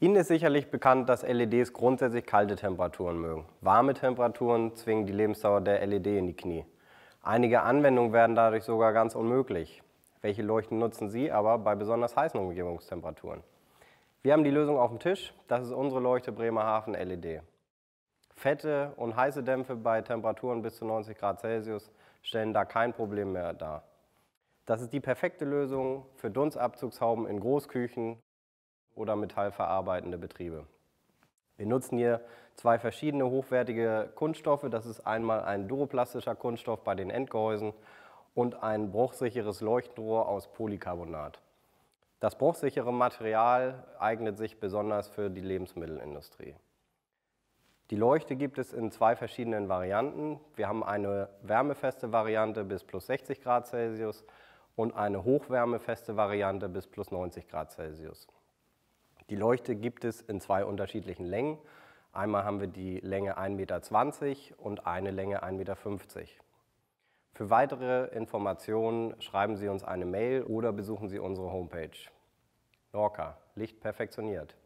Ihnen ist sicherlich bekannt, dass LEDs grundsätzlich kalte Temperaturen mögen. Warme Temperaturen zwingen die Lebensdauer der LED in die Knie. Einige Anwendungen werden dadurch sogar ganz unmöglich. Welche Leuchten nutzen Sie aber bei besonders heißen Umgebungstemperaturen? Wir haben die Lösung auf dem Tisch. Das ist unsere Leuchte Bremerhaven LED. Fette und heiße Dämpfe bei Temperaturen bis zu 90 Grad Celsius stellen da kein Problem mehr dar. Das ist die perfekte Lösung für Dunstabzugshauben in Großküchen oder metallverarbeitende Betriebe. Wir nutzen hier zwei verschiedene hochwertige Kunststoffe. Das ist einmal ein duroplastischer Kunststoff bei den Endgehäusen und ein bruchsicheres Leuchtenrohr aus Polycarbonat. Das bruchsichere Material eignet sich besonders für die Lebensmittelindustrie. Die Leuchte gibt es in zwei verschiedenen Varianten. Wir haben eine wärmefeste Variante bis plus 60 Grad Celsius und eine hochwärmefeste Variante bis plus 90 Grad Celsius. Die Leuchte gibt es in zwei unterschiedlichen Längen. Einmal haben wir die Länge 1,20 Meter und eine Länge 1,50 Meter. Für weitere Informationen schreiben Sie uns eine Mail oder besuchen Sie unsere Homepage. Norca, Licht perfektioniert.